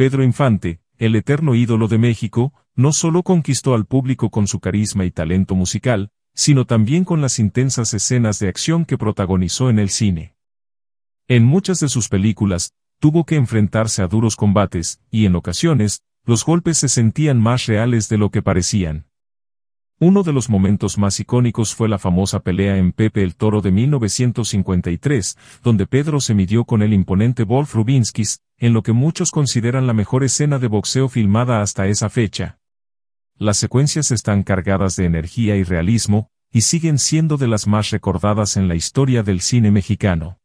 Pedro Infante, el eterno ídolo de México, no solo conquistó al público con su carisma y talento musical, sino también con las intensas escenas de acción que protagonizó en el cine. En muchas de sus películas, tuvo que enfrentarse a duros combates, y en ocasiones, los golpes se sentían más reales de lo que parecían. Uno de los momentos más icónicos fue la famosa pelea en Pepe el Toro de 1953, donde Pedro se midió con el imponente Wolf Rubinskis, en lo que muchos consideran la mejor escena de boxeo filmada hasta esa fecha. Las secuencias están cargadas de energía y realismo, y siguen siendo de las más recordadas en la historia del cine mexicano.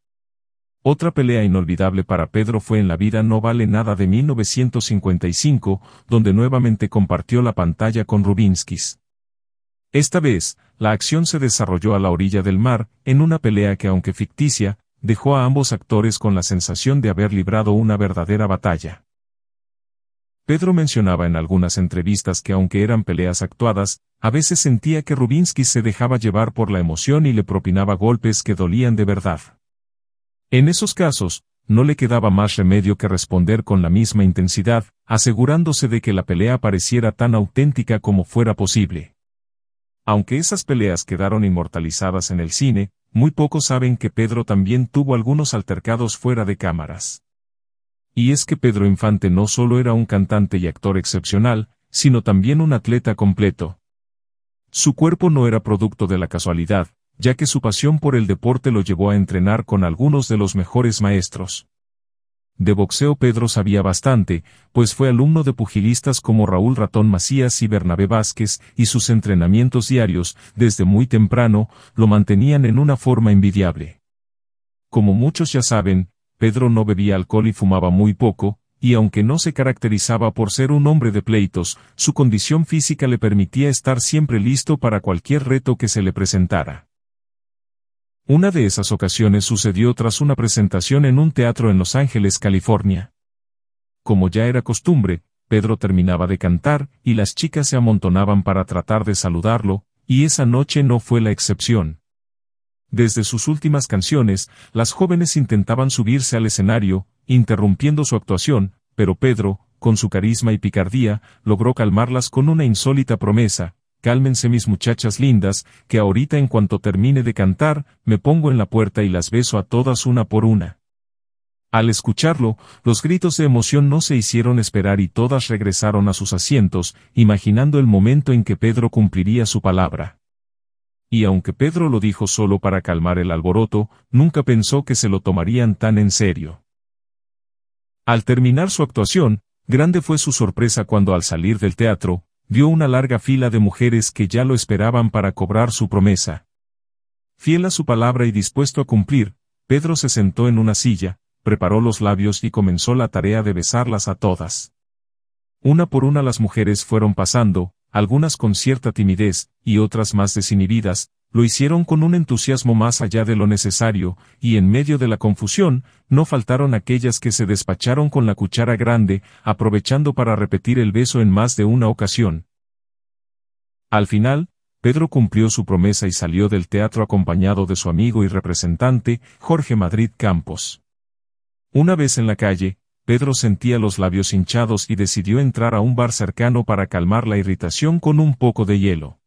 Otra pelea inolvidable para Pedro fue en La vida no vale nada de 1955, donde nuevamente compartió la pantalla con Rubinskis. Esta vez, la acción se desarrolló a la orilla del mar, en una pelea que aunque ficticia, dejó a ambos actores con la sensación de haber librado una verdadera batalla. Pedro mencionaba en algunas entrevistas que aunque eran peleas actuadas, a veces sentía que Rubinsky se dejaba llevar por la emoción y le propinaba golpes que dolían de verdad. En esos casos, no le quedaba más remedio que responder con la misma intensidad, asegurándose de que la pelea pareciera tan auténtica como fuera posible. Aunque esas peleas quedaron inmortalizadas en el cine, muy pocos saben que Pedro también tuvo algunos altercados fuera de cámaras. Y es que Pedro Infante no solo era un cantante y actor excepcional, sino también un atleta completo. Su cuerpo no era producto de la casualidad, ya que su pasión por el deporte lo llevó a entrenar con algunos de los mejores maestros. De boxeo Pedro sabía bastante, pues fue alumno de pugilistas como Raúl Ratón Macías y Bernabé Vázquez, y sus entrenamientos diarios, desde muy temprano, lo mantenían en una forma envidiable. Como muchos ya saben, Pedro no bebía alcohol y fumaba muy poco, y aunque no se caracterizaba por ser un hombre de pleitos, su condición física le permitía estar siempre listo para cualquier reto que se le presentara. Una de esas ocasiones sucedió tras una presentación en un teatro en Los Ángeles, California. Como ya era costumbre, Pedro terminaba de cantar, y las chicas se amontonaban para tratar de saludarlo, y esa noche no fue la excepción. Desde sus últimas canciones, las jóvenes intentaban subirse al escenario, interrumpiendo su actuación, pero Pedro, con su carisma y picardía, logró calmarlas con una insólita promesa, Cálmense mis muchachas lindas, que ahorita en cuanto termine de cantar, me pongo en la puerta y las beso a todas una por una. Al escucharlo, los gritos de emoción no se hicieron esperar y todas regresaron a sus asientos, imaginando el momento en que Pedro cumpliría su palabra. Y aunque Pedro lo dijo solo para calmar el alboroto, nunca pensó que se lo tomarían tan en serio. Al terminar su actuación, grande fue su sorpresa cuando al salir del teatro, vio una larga fila de mujeres que ya lo esperaban para cobrar su promesa. Fiel a su palabra y dispuesto a cumplir, Pedro se sentó en una silla, preparó los labios y comenzó la tarea de besarlas a todas. Una por una las mujeres fueron pasando, algunas con cierta timidez, y otras más desinhibidas, lo hicieron con un entusiasmo más allá de lo necesario, y en medio de la confusión, no faltaron aquellas que se despacharon con la cuchara grande, aprovechando para repetir el beso en más de una ocasión. Al final, Pedro cumplió su promesa y salió del teatro acompañado de su amigo y representante, Jorge Madrid Campos. Una vez en la calle, Pedro sentía los labios hinchados y decidió entrar a un bar cercano para calmar la irritación con un poco de hielo.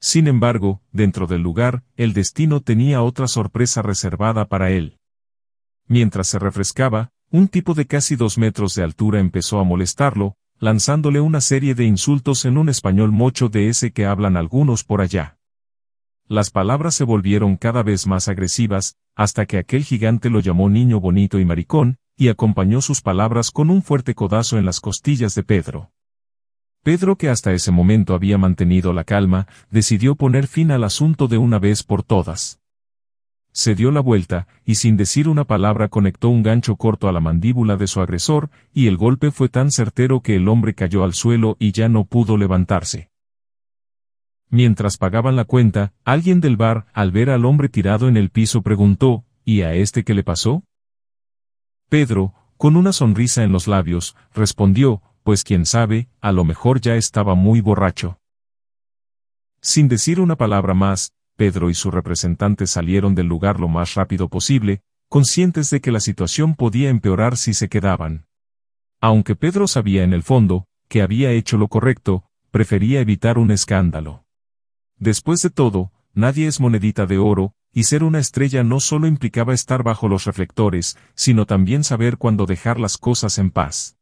Sin embargo, dentro del lugar, el destino tenía otra sorpresa reservada para él. Mientras se refrescaba, un tipo de casi dos metros de altura empezó a molestarlo, lanzándole una serie de insultos en un español mocho de ese que hablan algunos por allá. Las palabras se volvieron cada vez más agresivas, hasta que aquel gigante lo llamó niño bonito y maricón, y acompañó sus palabras con un fuerte codazo en las costillas de Pedro. Pedro, que hasta ese momento había mantenido la calma, decidió poner fin al asunto de una vez por todas. Se dio la vuelta, y sin decir una palabra conectó un gancho corto a la mandíbula de su agresor, y el golpe fue tan certero que el hombre cayó al suelo y ya no pudo levantarse. Mientras pagaban la cuenta, alguien del bar, al ver al hombre tirado en el piso, preguntó, ¿Y a este qué le pasó? Pedro, con una sonrisa en los labios, respondió, pues quién sabe, a lo mejor ya estaba muy borracho. Sin decir una palabra más, Pedro y su representante salieron del lugar lo más rápido posible, conscientes de que la situación podía empeorar si se quedaban. Aunque Pedro sabía en el fondo, que había hecho lo correcto, prefería evitar un escándalo. Después de todo, nadie es monedita de oro, y ser una estrella no solo implicaba estar bajo los reflectores, sino también saber cuándo dejar las cosas en paz.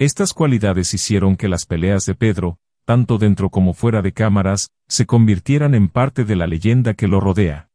Estas cualidades hicieron que las peleas de Pedro, tanto dentro como fuera de cámaras, se convirtieran en parte de la leyenda que lo rodea.